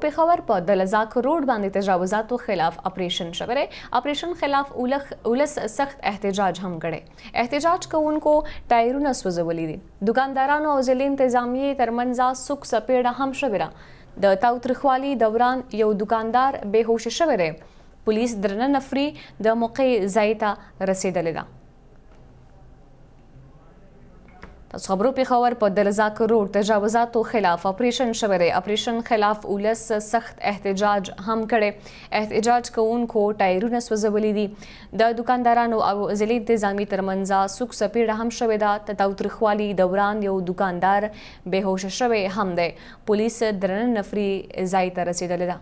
پېښور په د لزاک روډ باندې تجاوزاتو خلاف اپریشن شوی دی اپریشن خلاف اولخ اولس سخت احتجاج هم کړي احتجاج کوونکو ټایرونه سوځولي دي دکاندارانو او ځلې انتظامیه ترمنځ سوک سپېړه هم شوی را د تاوتریخوالي دوران یو دکاندار بهوش شوی دی پولیس درنه نفري د موقع ځای ته رسیدلی ده پس خبرو پیښور په درزا کروړ تجاوزاتو خلاف اپریشن شوی دی اپریشن خلاف ولس سخت احتجاج هم کړي احتجاج کوونکو ټایرونه سوځولي دي د دکاندارانو او ضلع انتظامی ترمنځ سوک سپیډه هم شوې ده تتاوترخوالي دوران یو دکاندار بهوش شوی هم دی پولیس درنه نفري ځای ته رسیدلی ده